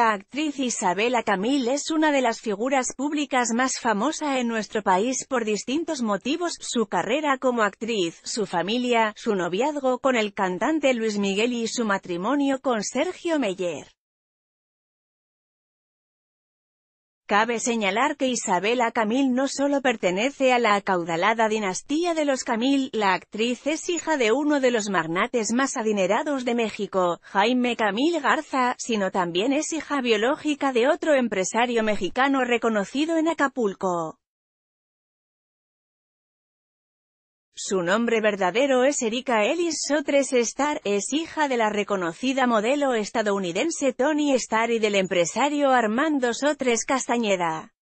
La actriz Isabela Camil es una de las figuras públicas más famosa en nuestro país por distintos motivos, su carrera como actriz, su familia, su noviazgo con el cantante Luis Miguel y su matrimonio con Sergio Meyer. Cabe señalar que Isabela Camil no solo pertenece a la acaudalada dinastía de los Camil, la actriz es hija de uno de los magnates más adinerados de México, Jaime Camil Garza, sino también es hija biológica de otro empresario mexicano reconocido en Acapulco. Su nombre verdadero es Erika Ellis Sotres Star, es hija de la reconocida modelo estadounidense Tony Star y del empresario Armando Sotres Castañeda.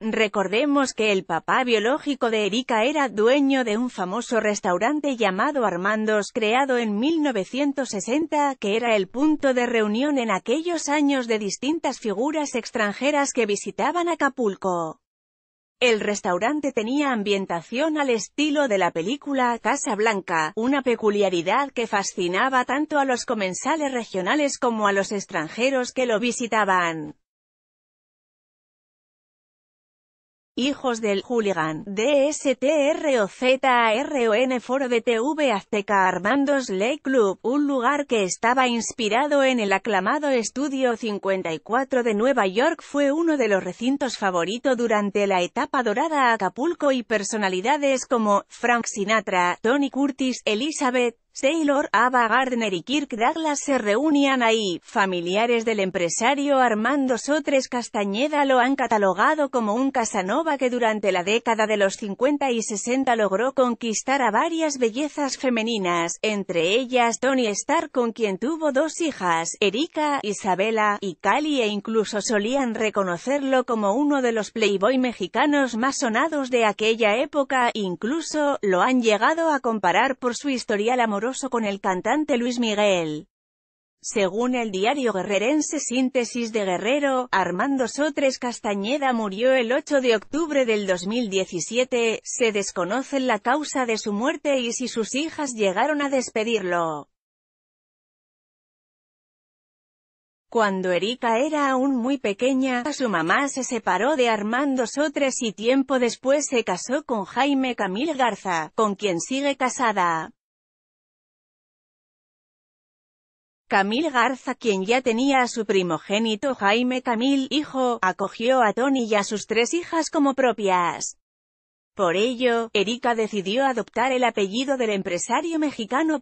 Recordemos que el papá biológico de Erika era dueño de un famoso restaurante llamado Armando's creado en 1960, que era el punto de reunión en aquellos años de distintas figuras extranjeras que visitaban Acapulco. El restaurante tenía ambientación al estilo de la película Casa Blanca, una peculiaridad que fascinaba tanto a los comensales regionales como a los extranjeros que lo visitaban. Hijos del Hooligan, DSTROZARON Foro de TV Azteca Armando's Ley Club, un lugar que estaba inspirado en el aclamado Estudio 54 de Nueva York fue uno de los recintos favoritos durante la etapa dorada a Acapulco y personalidades como Frank Sinatra, Tony Curtis, Elizabeth, Taylor, Ava Gardner y Kirk Douglas se reunían ahí. Familiares del empresario Armando Sotres Castañeda lo han catalogado como un Casanova que durante la década de los 50 y 60 logró conquistar a varias bellezas femeninas, entre ellas Tony Stark con quien tuvo dos hijas, Erika, Isabela y Cali e incluso solían reconocerlo como uno de los playboy mexicanos más sonados de aquella época, incluso, lo han llegado a comparar por su historial amoroso con el cantante Luis Miguel. Según el diario guerrerense Síntesis de Guerrero, Armando Sotres Castañeda murió el 8 de octubre del 2017, se desconocen la causa de su muerte y si sus hijas llegaron a despedirlo. Cuando Erika era aún muy pequeña, su mamá se separó de Armando Sotres y tiempo después se casó con Jaime Camil Garza, con quien sigue casada. Camil Garza quien ya tenía a su primogénito Jaime Camil, hijo, acogió a Tony y a sus tres hijas como propias. Por ello, Erika decidió adoptar el apellido del empresario mexicano.